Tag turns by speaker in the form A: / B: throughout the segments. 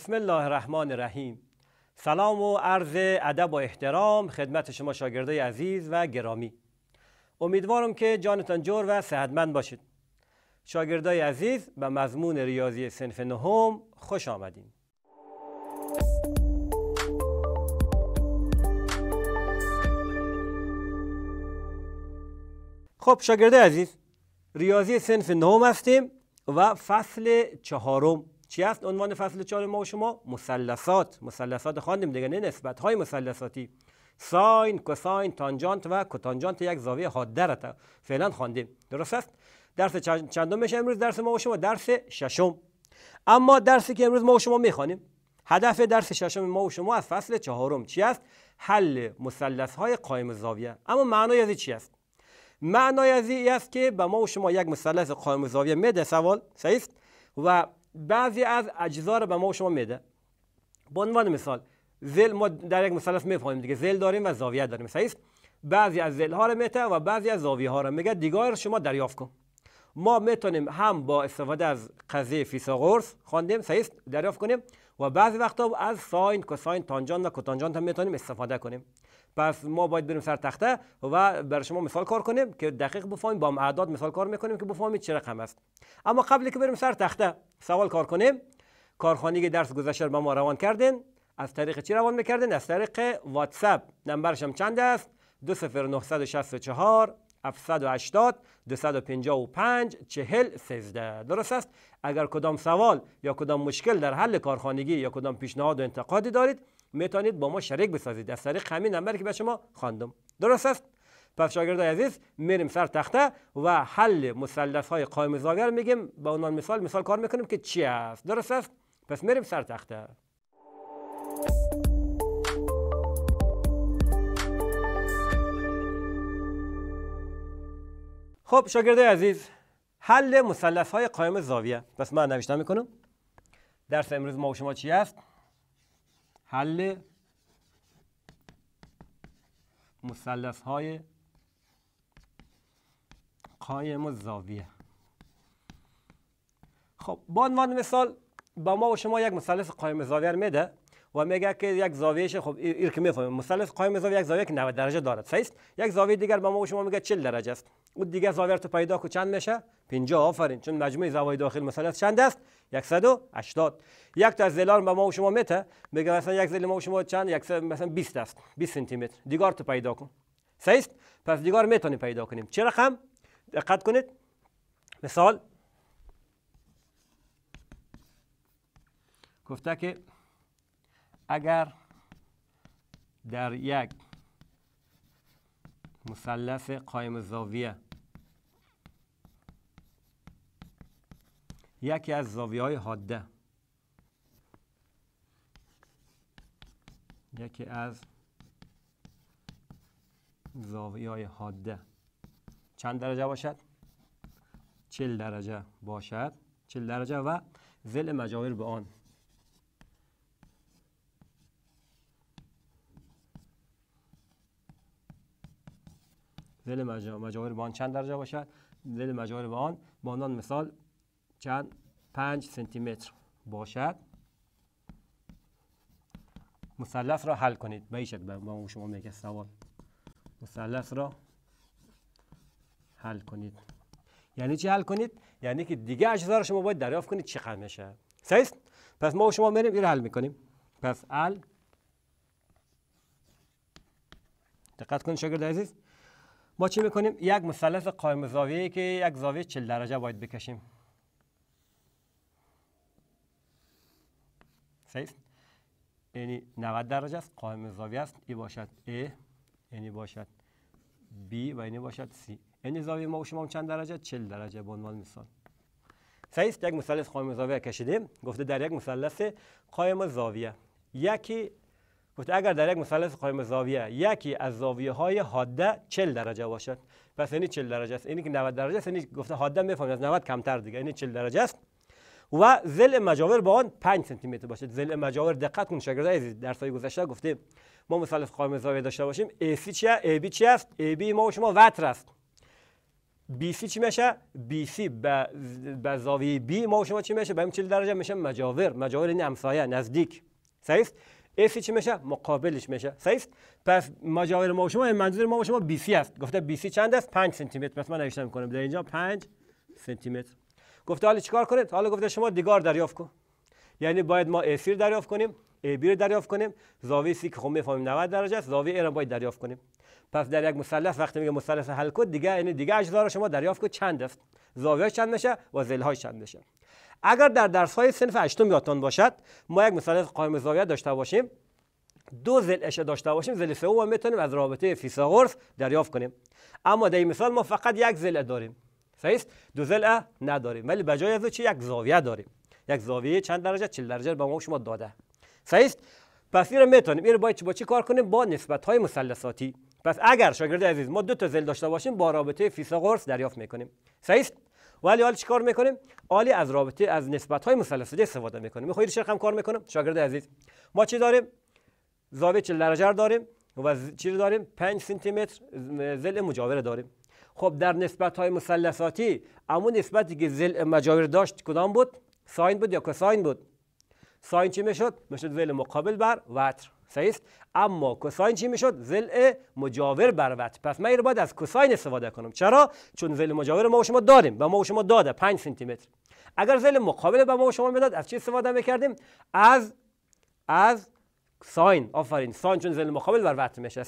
A: بسم الله الرحمن الرحیم سلام و عرض ادب و احترام خدمت شما شاگردای عزیز و گرامی امیدوارم که جانتان جور و صحتمند باشید شاگردای عزیز به مضمون ریاضی سنف نهم خوش آمدین خب شاگردای عزیز ریاضی سنف نهم هستیم و فصل چهارم چی است عنوان فصل چهار ما و شما مثلثات مثلثات خواندیم دیگه نه نسبت های مثلثاتی ساین کوساین تانجانت و کوتانجانت یک زاویه حاده را فعلا خواندیم درست است درس چندم میشه امروز درس ما و شما درس ششم اما درسی که امروز ما و شما میخوانیم هدف درس ششم ما و شما از فصل چهارم چی است حل مثلث های قائم زاویه اما معنای از چی است معنای از این است که به ما و شما یک مثلث قائم زاویه میده سوال صحیح و بعضی از اجزا رو به ما و شما میده به عنوان مثال زل ما در یک مثلث میفهمیم دیگه زل داریم و زاویه داریم صحیح بعضی از زل ها رو میته و بعضی از زاویه ها رو میگه دیگه رو شما دریافت کن ما میتونیم هم با استفاده از قضیه فیثاغورس خواندیم صحیح دریافت کنیم و بعضی وقتا از ساین کوساین تانجان و کوتانجانت هم میتونیم استفاده کنیم پس ما باید بریم سر تخته و برای شما مثال کار کنیم که دقیق بفهمیم با اعداد مثال کار میکنیم که بفهمید چه رقم است اما قبل که بریم سر تخته سوال کار کنیم کارخانه درس گذشته به ما روان کردین از طریق چی روان میکردین از طریق واتساپ نمبرش هم چند است 20964 780 255 40 13 درست است اگر کدام سوال یا کدام مشکل در حل کارخانگی یا کدام پیشنهاد و انتقادی دارید میتونید با ما شریک بسازید از طریق همین نمبر که به شما خواندم درست است پس شاگردای عزیز میریم سر تخته و حل مثلث های قائم زاگر میگیم با اونان مثال مثال کار میکنیم که چی است درست است پس میریم سر تخته خب شاگردای عزیز حل مثلث های قائم زاویه پس من نوشتم میکنم درس امروز ما و شما چی است حل مسلس های قایم زاویه خب با عنوان مثال با ما و شما یک مثلث قایم زاویه میده و میگه که یک زاویهش خب این که میفهمیم مثلث قایم زاویه یک زاویه که 90 درجه دارد فیست یک زاویه دیگر با ما و شما میگه 40 درجه است اون دیگه زاویه رو پیدا کو چند میشه 50 آفرین چون مجموع زاویه داخل مثلث چند است 180 یک تا از به ما و شما متر میگم مثلا یک زل ما و شما چند یک مثلا 20 است 20 سانتی متر دیگار تو پیدا کن صحیح پس دیگار میتونی پیدا کنیم چه رقم دقت کنید مثال گفته که اگر در یک مثلث قایم زاویه یکی از زاویه های حاده یکی از زاویه های حاده چند درجه باشد؟ چل درجه باشد چل درجه و زل مجاور به آن زل مجاور به آن چند درجه باشد؟ زل مجاور به آن با آن مثال چند پنج سانتی متر باشد مثلث را حل کنید به این شما میگه سوال مثلث را حل کنید یعنی چی حل کنید یعنی که دیگه اجزا را شما باید دریافت کنید چقدر میشه پس ما و شما میریم این حل میکنیم پس ال دقت کنید شاگرد عزیز ما چی میکنیم یک مثلث قائم زاویه که یک زاویه 40 درجه باید بکشیم 6 یعنی 90 درجه است قائم زاویه است ای باشد A یعنی باشد B و یعنی باشد C یعنی زاویه ما و شما چند درجه 40 درجه به عنوان مثال سیست یک مثلث قائم زاویه کشیدیم گفته در یک مثلث قائم زاویه یکی گفته اگر در یک مثلث قائم زاویه یکی از زاویه های حاده 40 درجه باشد پس یعنی 40 درجه است یعنی که 90 درجه است یعنی گفته حاده میفهمید از 90 کمتر دیگه یعنی 40 درجه است و زل مجاور با آن 5 سانتی متر باشد زل مجاور دقت کن شاگرد عزیز در سایه گذشته گفته. ما مثلث قائم زاویه داشته باشیم سی چیه AB چی است AB ما و شما وتر است BC چی میشه BC به زاویه B ما و شما چی میشه به 40 درجه میشه مجاور مجاور این یعنی همسایه نزدیک صحیح سی چی میشه مقابلش میشه صحیح پس مجاور ما و شما یعنی منظور ما و شما BC است گفته BC چند است 5 سانتی متر پس من نوشتم میکنم در اینجا 5 سانتی متر گفته حالا چیکار کنید حالا گفته شما دیگار دریافت کن یعنی باید ما اسیر دریافت کنیم ای بی رو دریافت کنیم زاویه سی که خب میفهمیم 90 درجه است زاویه ای رو باید دریافت کنیم پس در یک مثلث وقتی میگه مثلث حل کد دیگه یعنی دیگه اجزا رو شما دریافت کو چند است زاویه چند میشه و ضلع ها چند میشه اگر در درس های صنف هشتم یادتان باشد ما یک مثلث قائم زاویه داشته باشیم دو زلش داشته باشیم زل سوم میتونیم از رابطه فیثاغورس دریافت کنیم اما در این مثال ما فقط یک ضلع داریم صحیح دو ضلع نداریم ولی به جای از چی یک زاویه داریم یک زاویه چند درجه 40 درجه به ما شما داده صحیح پس این رو میتونیم این رو باید با چی کار کنیم با نسبت های مثلثاتی پس اگر شاگرد عزیز ما دو تا زل داشته باشیم با رابطه فیثاغورس دریافت میکنیم صحیح ولی حال چیکار میکنیم عالی از رابطه از نسبت های مثلثاتی استفاده میکنیم میخواید شرخ هم کار میکنم شاگرد عزیز ما چی داریم زاویه 40 درجه داریم و چی داریم 5 سانتی متر زل مجاوره داریم خب در نسبت های مثلثاتی اما نسبتی که زل مجاور داشت کدام بود ساین بود یا کساین بود ساین چی میشد میشد زل مقابل بر وتر صحیح اما کساین چی میشد زل مجاور بر وتر پس من رو باید از کساین استفاده کنم چرا چون زل مجاور ما و شما داریم و ما و شما داده 5 سانتی متر اگر زل مقابل به ما و شما میداد از چی استفاده میکردیم از از ساین آفرین ساین چون زل مقابل بر وتر میشه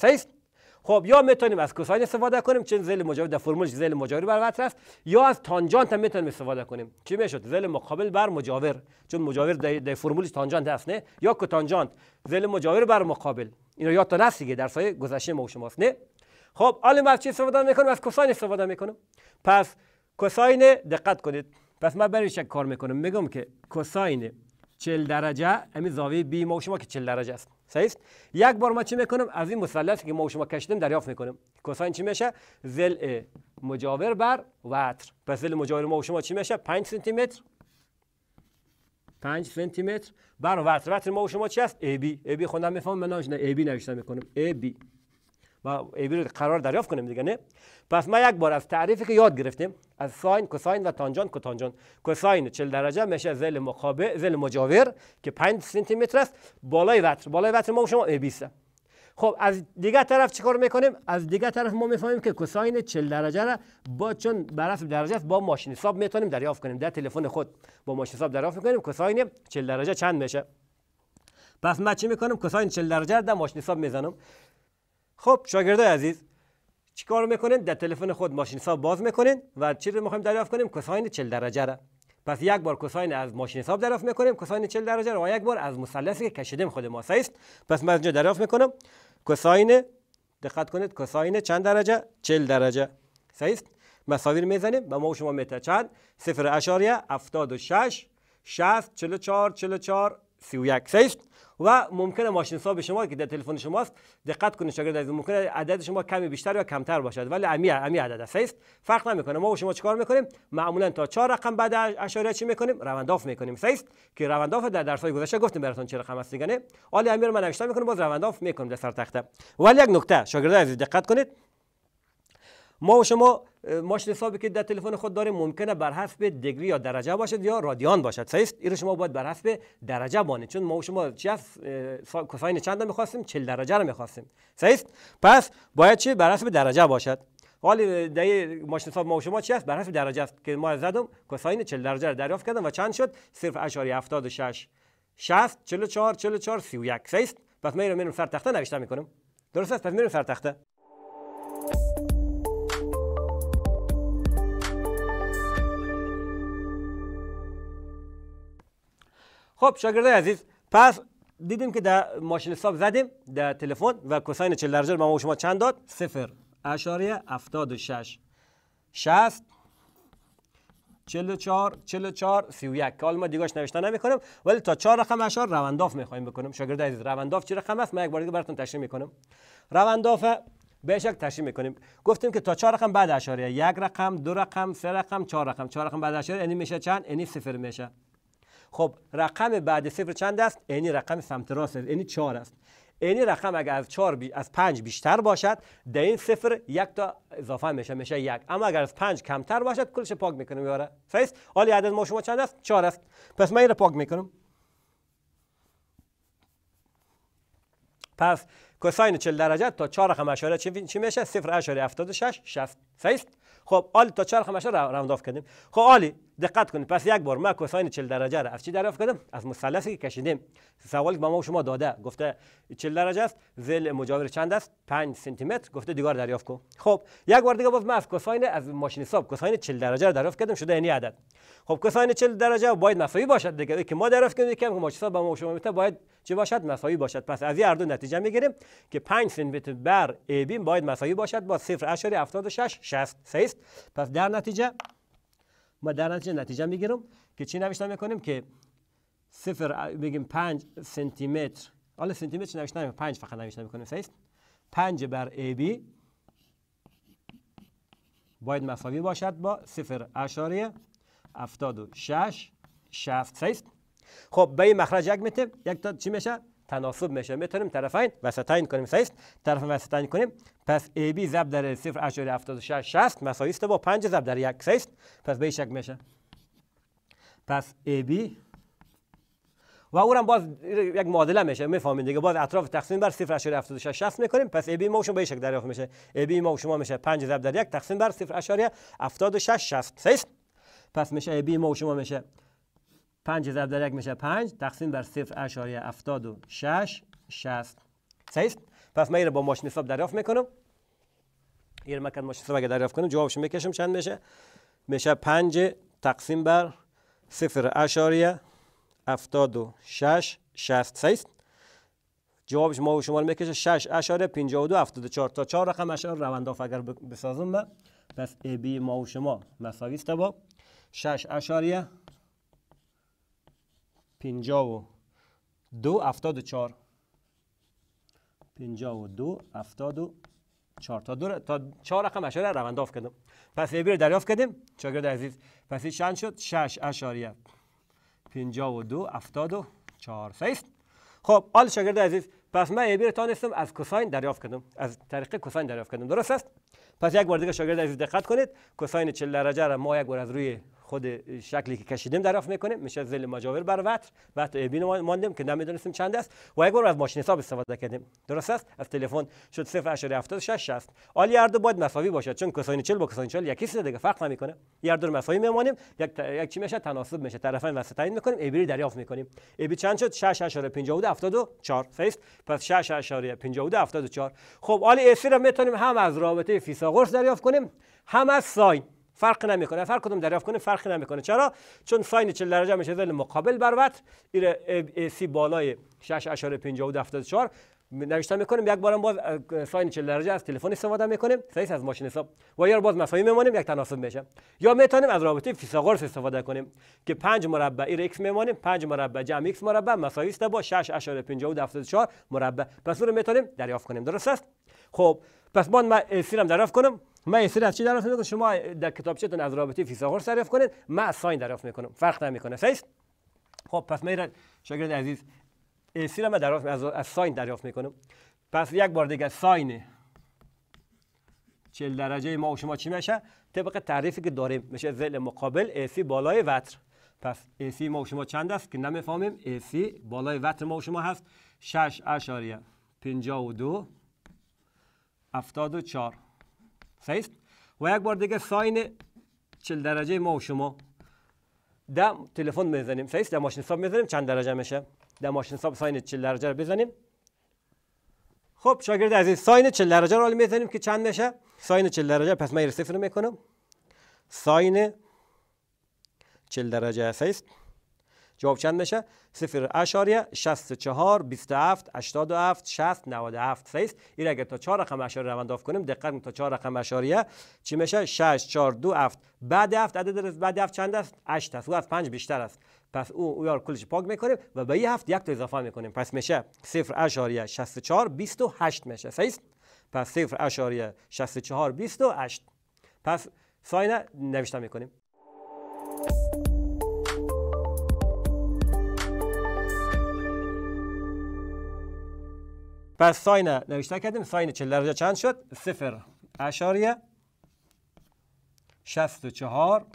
A: خب یا میتونیم از کوساین استفاده کنیم چون زل مجاور در فرمول زل مجاور بر وتر است یا از تانجانت هم میتونیم استفاده کنیم چی میشد زل مقابل بر مجاور چون مجاور در فرمول تانجانت هست نه یا کوتانجانت زل مجاور بر مقابل اینا یاد نفس دیگه در سایه گذشته ما و نه خب الان ما چی استفاده میکنم از کوساین استفاده میکنم پس کوساین دقت کنید پس من برای کار میکنم میگم که کوساین 40 درجه امی زاویه بی ما و شما که چل درجه است صحیح یک بار ما چی میکنم از این مثلث که ما و شما کشیدیم دریافت میکنیم کوساین چی میشه زل مجاور بر وتر پس زل مجاور ما و شما چی میشه 5 سانتی متر 5 سانتی متر بر وتر وتر ما و شما چی است ای بی ای بی خوندم میفهمم من ای بی نوشته میکنم ای بی ما ایبی رو قرار دریافت کنیم دیگه نه پس ما یک بار از تعریفی که یاد گرفتیم از ساین کوساین و تانجان کوتانجان کوساین 40 درجه میشه زل مقابل زل مجاور که 5 سانتی متر است بالای وتر بالای وتر ما شما ای خب از دیگه طرف چیکار میکنیم از دیگه طرف ما میفهمیم که کوساین 40 درجه را با چون برف درجه است با ماشین حساب میتونیم دریافت کنیم در تلفن خود با ماشین حساب دریافت میکنیم کوساین 40 درجه چند میشه پس ما چی میکنیم کوساین 40 درجه در ماشین حساب میزنم خب شاگردای عزیز چیکار میکنین در تلفن خود ماشین حساب باز میکنین و چی رو میخوایم دریافت کنیم کساین 40 درجه را پس یک بار کساین از ماشین حساب دریافت میکنیم کساین 40 درجه را و یک بار از مثلثی که کشیدیم خود ماسه است پس من از اینجا دریافت میکنم کساین دقت کنید کساین چند درجه 40 درجه صحیح است مساویر میزنیم و ما شما متر چند 0.76 60 44 44 31 صحیح است و ممکنه ماشین حساب شما که در تلفن شماست دقت کنید شاگرد عزیز ممکنه عدد شما کمی بیشتر یا کمتر باشد ولی امی عدد است فرق نمیکنه ما و شما چیکار میکنیم معمولا تا چهار رقم بعد اشاره چی میکنیم رونداف میکنیم است که رونداف در های گذشته گفتیم براتون چه رقم است دیگه حالا امیر من نوشتم میکنم باز رونداف میکنیم در سر تخته ولی یک نکته شاگرد عزیز دقت کنید ما و شما ماشین حسابی که در تلفن خود داره ممکنه بر حسب دگری یا درجه باشد یا رادیان باشد صحیح است شما باید بر حسب درجه بانید چون ما و شما است کساین چند میخواستیم 40 درجه رو میخواستیم صحیح است پس باید چه؟ بر حسب درجه باشد حال در ماشین حساب ما و شما چی است بر حسب درجه است که ما زدم کساین 40 درجه رو دریافت کردم و چند شد 0.76 60 44 44 31 صحیح است پس من رو میرم سر تخته نوشته میکنم درست است پس میرم سر تخته خب شاگرده عزیز پس دیدیم که در ماشین حساب زدیم در تلفن و کوساین 40 درجه ما شما چند داد صفر چار و 60 44 44 31 یک حالا ما دیگاش نوشته نمیکنم ولی تا چهار رقم اشار می میخوایم بکنیم شاگرد عزیز رونداف چه رقم است من یک بار دیگه براتون تشریح میکنم رونداف به تشریح میکنیم گفتیم که تا چهار رقم بعد اشاریه یک رقم دو رقم سه رقم چهار رقم چهار رقم بعد اشاریه یعنی میشه چند یعنی صفر میشه خب رقم بعد صفر چند است یعنی رقم سمت راست است یعنی 4 است یعنی رقم اگر از 4 بی... از 5 بیشتر باشد در این صفر یک تا اضافه میشه میشه یک اما اگر از 5 کمتر باشد کلش پاک میکنم یاره صحیح حالی عدد ما شما چند است 4 است پس من اینو پاک میکنم پس کوساین 40 درجه تا 4 رقم اشاره چی میشه 0.76 60 صحیح خب حالی تا 4 رقم اشاره راوند آف کردیم خب حالی دقت کنید پس یک بار ما کوساین 40 درجه را از چی دریافت کردم از مثلثی که کشیدیم سوالی که ما شما داده گفته 40 درجه است زل مجاور چند است 5 سانتی متر گفته دیگار دریافت کو خب یک بار دیگه باز ما از کوساین از ماشین حساب کوساین 40 درجه را دریافت کردم شده یعنی عدد خب کوساین 40 درجه باید مساوی باشد دیگه که ما دریافت کردیم که ماشین حساب ما شما میته باید چه باشد مساوی باشد پس از این هر دو نتیجه میگیریم که 5 سانتی متر بر ای بیم باید مساوی باشد با 0.76 60 است پس در نتیجه ما در نتیجه نتیجه میگیرم که چی نوشته میکنیم که صفر بگیم 5 سانتی متر حالا سانتی متر نوشته نمیکنیم 5 فقط نوشته میکنیم صحیح 5 بر AB باید مساوی باشد با صفر اشاریه 76 شفت صحیح خب به این مخرج یک میتیم یک تا چی میشه تناسب میشه میتونیم طرفین وسطین کنیم صحیح طرف وسطین کنیم پس AB ضرب در 0.76 60 مساوی است با 5 ضرب در 1 صحیح پس به شک میشه پس AB و او هم باز یک معادله میشه میفهمید دیگه باز اطراف تقسیم بر 0.76 60 میکنیم پس AB ما شما به شک دریافت میشه AB ما شما میشه 5 ضرب در 1 تقسیم بر 0.76 60 صحیح پس میشه AB ما شما میشه 5 ضرب در میشه 5 تقسیم بر 0 اشاریه 6 60 صحیح پس من با ماشین حساب دریافت میکنم این مکن ماشین حساب اگه دریافت کنم جوابش میکشم چند میشه میشه 5 تقسیم بر 0 اشاریه 6 60 صحیح جوابش ما و شما رو میکشه 6 اشاره 52 74 تا 4 رقم آره، روند آف اگر بسازم با پس ای بی ما و شما مساویست با 6 اشاره پینجا و دو افتاد و چار پینجا و دو افتاد و چار تا, دو تا چهار رقم اشاره انداف کردم پس ای رو دریافت کردیم شاگرد عزیز پس این چند شد شش اشاریه پینجا و دو افتاد و سیست خب آل شاگرد عزیز پس من ای تانستم از کساین دریافت کردم از طریق کساین دریافت کردم درست است پس یک بار دیگه شاگرد عزیز دقت کنید کساین 40 درجه را ما یک بار از روی خود شکلی که کشیدیم دریافت میکنیم میشه زل مجاور بر وتر وتر ابین ماندیم که نمیدونستیم چند است و یک بار از ماشین حساب استفاده کردیم درست است از تلفن شد 0.7660 60 آلی باید مساوی باشد چون کوساین 40 با کوساین 40 یکی دیگه فرق نمیکنه یاردو در مساوی میمانیم یک یک چی میشه تناسب میشه طرفین وسط تعیین میکنیم ابی دریافت میکنیم ابی چند شد 6.52 74 صحیح پس 6.52 74 خب آلی اسی رو میتونیم هم از رابطه فیثاغورس دریافت کنیم هم از ساین فرق نمیکنه فرق کدوم دریافت کنیم فرق نمیکنه چرا چون ساین 40 درجه میشه ول مقابل بر وتر سی بالای 6.54 74 نوشتن میکنیم یک بارم باز ساین 40 درجه از تلفن استفاده میکنیم سایز از ماشین حساب و یا باز مساوی میمانیم یک تناسب میشه یا میتونیم از رابطه فیثاغورس استفاده کنیم که 5 مربع ای x میمانیم 5 مربع جمع x مربع مساوی است با 6.5274 آره مربع پس رو میتونیم دریافت کنیم درست است خب پس باید من اسیرم دریافت کنم من اسیر از چی دریافت میکنم شما در کتابچتون از رابطه فیثاغورس دریافت کنید من ساین دریافت میکنم فرق نمیکنه خب پس میرا شاگرد عزیز سی رو من دریافت از, از ساین دریافت میکنم پس یک بار دیگه ساین 40 درجه ما و شما چی میشه طبق تعریفی که داریم میشه زل مقابل AC بالای وتر پس AC ما و شما چند است که نمیفهمیم AC بالای وتر ما و شما هست 6 اشاریه 52 74 صحیح و یک بار دیگه ساین 40 درجه ما و شما در تلفن میزنیم صحیح در ماشین حساب میزنیم چند درجه میشه در ماشین حساب ساین 40 درجه رو بزنیم خب شاگرد عزیز ساین 40 درجه رو میزنیم که چند میشه ساین 40 درجه پس من صفر میکنم ساین 40 درجه است جواب چند میشه 0 اشاریه 64 27 87 60 97 است این اگر تا 4 رقم اشاری روند اف کنیم دقت تا 4 رقم اشاریه چی میشه 6 4 2 7 بعد 7 عدد بعد 7 چند است 8 است او از 5 بیشتر است پس او او یار کلش پاک میکنیم و به این هفت یک تا اضافه میکنیم پس میشه 0 اشاریه 64 28 میشه صحیح پس 0 اشاریه 64 28 پس ساینه نوشته میکنیم پس ساین نوشته کردیم ساین 40 درجه چند شد 0 اشاریه 64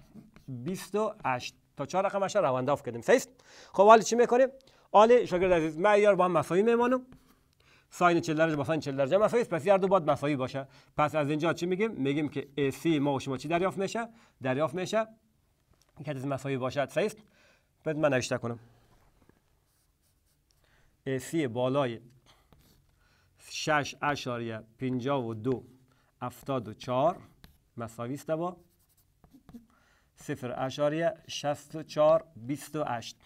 A: 28 تا چهار رقم رو روند آف کردیم سیست خب حالا چی میکنیم حالا شاگرد عزیز یار با هم مساوی میمانم ساین 40 درجه با ساین 40 درجه مساوی است پس هر دو باید مساوی باشه پس از اینجا چی میگیم میگیم که AC ما و شما چی دریافت میشه دریافت میشه که از مساوی باشد صحیح است بعد من نوشته کنم AC بالای 6 اشاریه 52 74 مساوی است با صفر اشاریه شست و چار بیست و اشت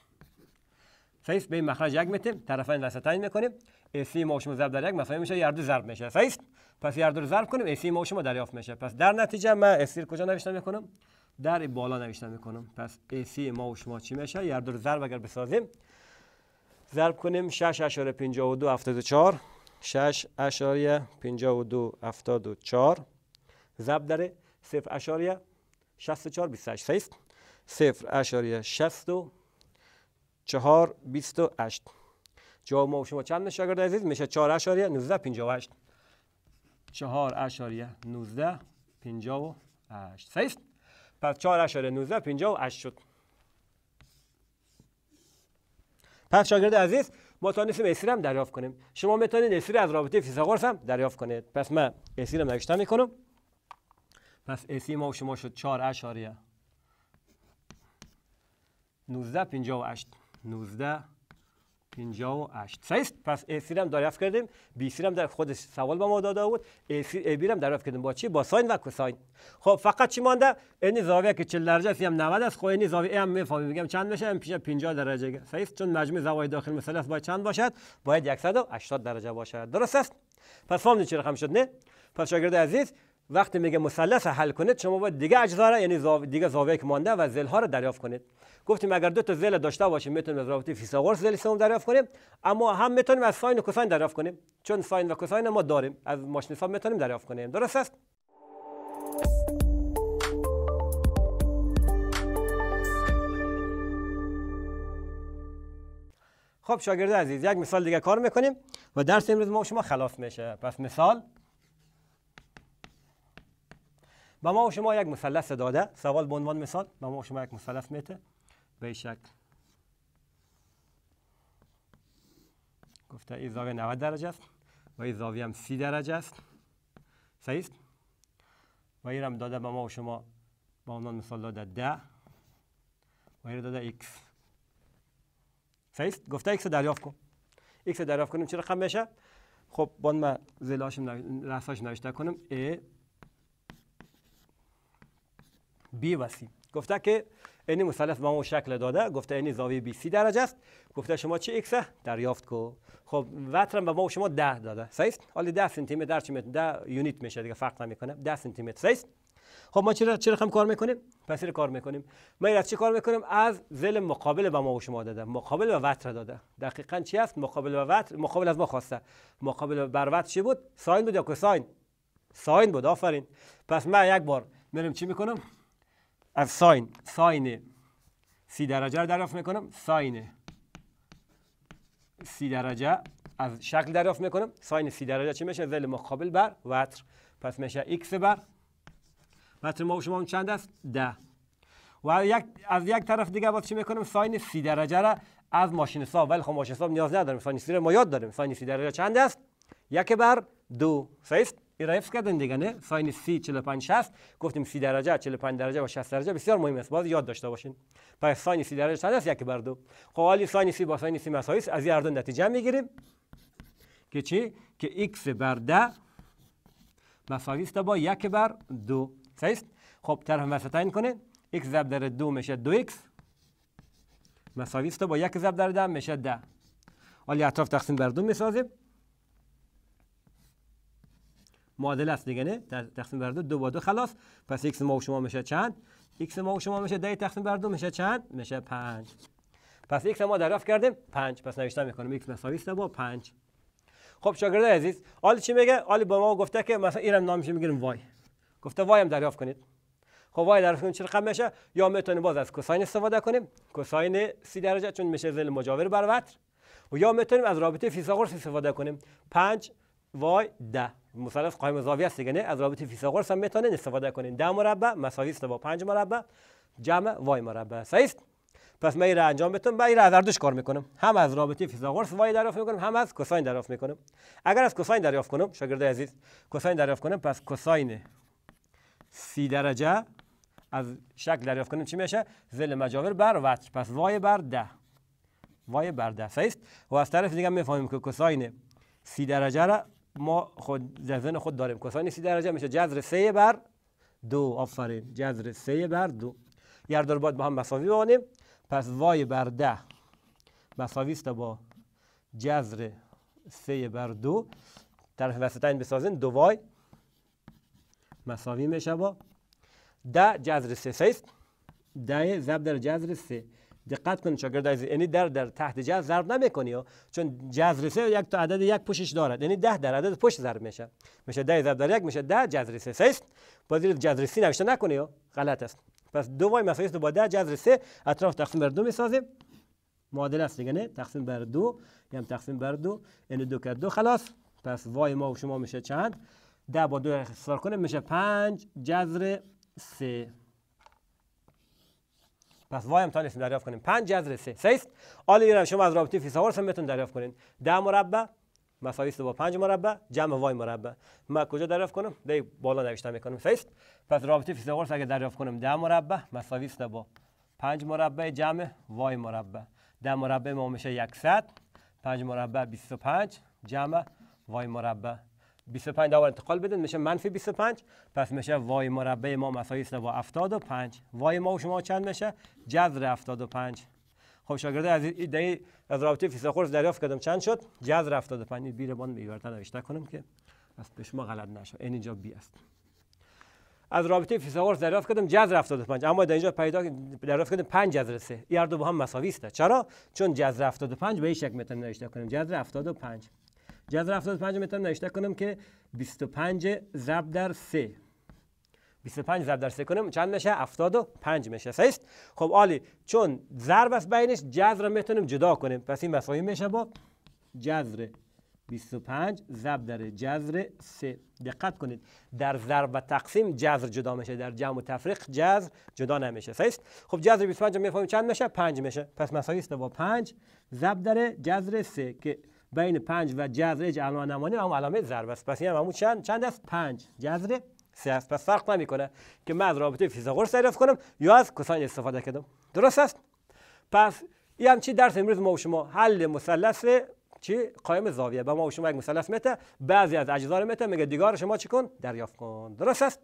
A: سیست به این مخرج یک میتیم طرفین رستین میکنیم اسی ما شما ضرب در یک مفاهیم میشه یردو ضرب میشه سیست پس یردو رو ضرب کنیم اسی ما شما دریافت میشه پس در نتیجه من ایسی رو کجا نوشته میکنم در بالا نوشته میکنم پس اسی ما و شما چی میشه یردو رو ضرب اگر بسازیم ضرب کنیم شش اشاره 52 74 6 اشاره و چار. ضرب داره. صفر اشاره 64 28 صفر 0 اشاریه 64 28 جواب ما شما چند شاگرد عزیز میشه 4 اشاریه 19 58 4 اشاریه 19 58 صفر پس 4 اشاریه 19 58 شد پس شاگرد عزیز ما تا نصف اسیر هم دریافت کنیم شما میتونید اسیر از رابطه فیثاغورس هم دریافت کنید پس من اسیر هم نوشته میکنم پس اسی ما شما شد 4 اشاریه 19 58 19 58 صحیح پس اسی هم دریافت کردیم بی سی هم در خود سوال به ما داده بود اسی ای بی هم دریافت کردیم با چی با ساین و کوساین خب فقط چی مانده این زاویه که 40 درجه است هم 90 است خب این زاویه هم میفهمیم میگم چند میشه هم پیش 50 درجه صحیح چون مجموع زوایای داخل مثلث باید چند باشد باید 180 درجه باشد درست است پس فهمیدید چه رقم شد نه پس شاگرد عزیز وقتی میگه مثلث حل کنید شما باید دیگه اجزا را یعنی دیگه زاویه که مانده و زل ها رو دریافت کنید گفتیم اگر دو تا زل داشته باشیم میتونیم از رابطه فیثاغورس زل سوم دریافت کنیم اما هم میتونیم از ساین و کوساین دریافت کنیم چون ساین و کوساین ما داریم از ماشین حساب میتونیم دریافت کنیم درست است خب شاگرد عزیز یک مثال دیگه کار میکنیم و درس امروز ما شما خلاص میشه پس مثال به ما و شما یک مثلث داده سوال به عنوان مثال به ما و شما یک مثلث میته به این شکل گفته این زاویه 90 درجه است و این زاویه هم 30 درجه است صحیح است و این هم داده به ما و شما به عنوان مثال داده ده و این داده x صحیح است گفته x را دریافت کن x دریافت کنیم چه رقم میشه خب باید من زیلاشم نوشته کنم a بی و سی گفته که این مثلث به ما شکل داده گفته این زاویه بی سی درجه است گفته شما چه ایکس دریافت کو خب وترم به ما شما 10 داده صحیح حالا 10 سانتی متر در چه متر 10 یونیت میشه دیگه فرق نمیکنه 10 سانتی متر صحیح خب ما چرا چرا هم کار میکنیم پس کار میکنیم ما این چی کار میکنیم از زل مقابل به ما و شما داده مقابل و وتر داده دقیقاً چی است مقابل و وتر مقابل از ما خواسته مقابل بر وتر چی بود ساین بود یا کوساین ساین بود آفرین پس من یک بار میرم چی میکنم از ساین ساین سی درجه رو دریافت میکنم ساین سی درجه از شکل دریافت میکنم ساین سی درجه چی میشه زل مقابل بر وتر پس میشه x بر وتر ما و شما چند است ده و یک از یک طرف دیگه باز چی میکنم ساین سی درجه را از ماشین حساب ولی خب ماشین حساب نیاز نداریم ساین سی ما یاد داریم ساین سی درجه چند است یک بر دو صحیح ارائه کردن دیگه نه ساین سی 45 60 گفتیم سی درجه 45 درجه و 60 درجه بسیار مهم است باز یاد داشته باشین پس ساین سی درجه چند است یک بر دو خب حالی ساین سی با ساین سی مساوی از این هر دو نتیجه میگیریم که چی که x بر 10 مساوی است با یک بر دو صحیح است خب طرف این کنه x ضرب در دو میشه 2x مساوی با یک ضرب در ده میشه 10 حالی اطراف تقسیم بر دو میسازیم معادل است دیگه نه تقسیم بر دو دو با دو خلاص پس x ما و شما میشه چند x ما و شما میشه ده تقسیم بر دو میشه چند میشه 5 پس x ما دریافت کردیم 5 پس نوشتم میکنم x مساوی است با 5 خب شاگرد عزیز آل چی میگه آل به ما گفته که مثلا اینم نامش میگیریم y گفته y هم دریافت کنید خب وای کنید چه رقم میشه یا میتونیم باز از کوساین استفاده کنیم کوساین 30 درجه چون میشه ظل مجاور بر وتر و یا میتونیم از رابطه فیثاغورس استفاده کنیم 5 وای 10 مثلث قائم زاویه است دیگه یعنی از رابطه فیثاغورس هم میتونین استفاده کنین ده مربع مساوی است با 5 مربع جمع وای مربع صحیح است پس من را انجام بتون من را از اردوش کار میکنم هم از رابطه فیثاغورس وای دریافت میکنم هم از کوساین دریافت میکنم اگر از کوساین دریافت کنم شاگرد عزیز کوساین دریافت کنم پس کساین سی درجه از شکل دریافت کنم چی میشه زل مجاور بر وچ پس وای بر ده وای بر ده صحیح است و از طرف دیگه میفهمیم که کساین سی درجه را ما خود ززن خود داریم کسانی سی درجه میشه جذر سه بر دو آفرین جذر سه بر دو یار دور باید با هم مساوی بمانیم پس وای بر ده مساوی است با جذر سه بر دو طرف این بسازین دو وای مساوی میشه با ده جذر سه سه است ده در جذر سه دقت کن شاگرد عزیز یعنی در در تحت جذر ضرب نمیکنی چون جذر یک تا عدد یک پشتش دارد یعنی ده در عدد پشت ضرب میشه میشه ده ضرب در یک میشه ده جذر سه سه است باز جذر سه نوشته نکنی غلط است پس دو وای مساوی با ده جذر سه اطراف تقسیم بر دو میسازیم معادله است دیگه نه تقسیم بر دو هم تقسیم بر دو یعنی دو کرد دو خلاص پس وای ما و شما میشه چند ده با دو اختصار کنیم میشه پنج جذر سه پس وای امتحان نیستیم دریافت کنیم پنج جذر 3 سه است آل ایران شما از رابطه فیثاغورس هم دریافت کنیم ده مربع مساوی است با پنج مربع جمع وای مربع ما کجا دریافت کنم دی بالا نوشته میکنم سیست؟ پس رابطه فیثاغورس اگه دریافت کنم ده مربع مساوی است با پنج مربع جمع وای مربع ده مربع ما میشه 100 5 مربع 25 جمع وای مربع 25 داور انتقال بدن میشه منفی 25 پس میشه وای مربع ما مساوی است با 75 وای ما و شما چند میشه جذر 75 خب شاگرد از ایده از رابطه فیثاغورس دریافت کردم چند شد جذر 75 این بیربان بیورتر نوشته کنم که از به ما غلط نشه این اینجا بی است از رابطه فیثاغورس دریافت کردم جذر 75 اما در اینجا پیدا دریافت کردم 5 جذر 3 این دو با هم مساوی است چرا چون جذر 75 به یک شکل میتونیم نوشته کنیم جذر 75 جذر 75 میتونم نوشته کنم که 25 ضرب در 3 25 ضرب در 3 کنم چند میشه 75 میشه صحیح خب عالی چون ضرب است بینش جذر میتونیم جدا کنیم پس این مسایی میشه با جذر 25 ضرب در جذر 3 دقت کنید در ضرب و تقسیم جذر جدا میشه در جمع و تفریق جذر جدا نمیشه صحیح است خب جذر 25 میفهمیم چند میشه 5 میشه پس مساوی است با 5 ضرب در جذر 3 که بین پنج و جذر علامه نمانی هم علامه ضرب است پس این چند چند است پنج جذر سه است پس فرق نمیکنه که من از رابطه فیثاغورس تعریف کنم یا از کساین استفاده کردم درست است پس این هم چی درس امروز ما و شما حل مثلث چی قایم زاویه با ما و شما یک مثلث مته بعضی از اجزا رو مته میگه دیگار شما چی کن دریافت کن درست است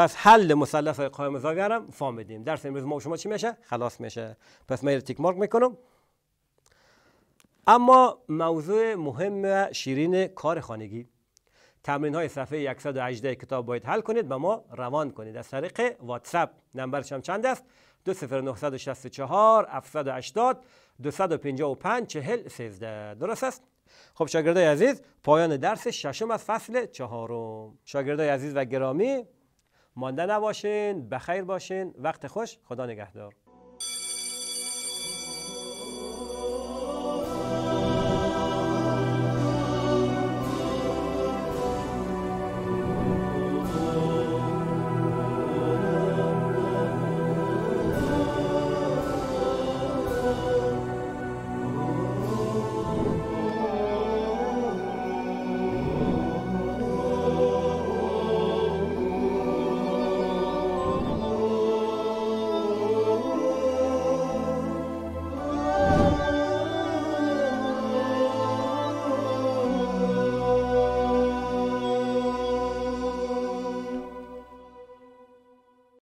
A: پس حل مثلث قائم هم فام بدیم درس امروز ما شما چی میشه خلاص میشه پس من تیک مارک میکنم اما موضوع مهم و شیرین کار خانگی تمرین های صفحه 118 کتاب باید حل کنید و ما روان کنید از طریق واتساپ نمبر هم چند است 20964 780 255 40 13 درست است خب شاگردای عزیز پایان درس ششم از فصل چهارم شاگردای عزیز و گرامی مانده نباشین بخیر باشین وقت خوش خدا نگهدار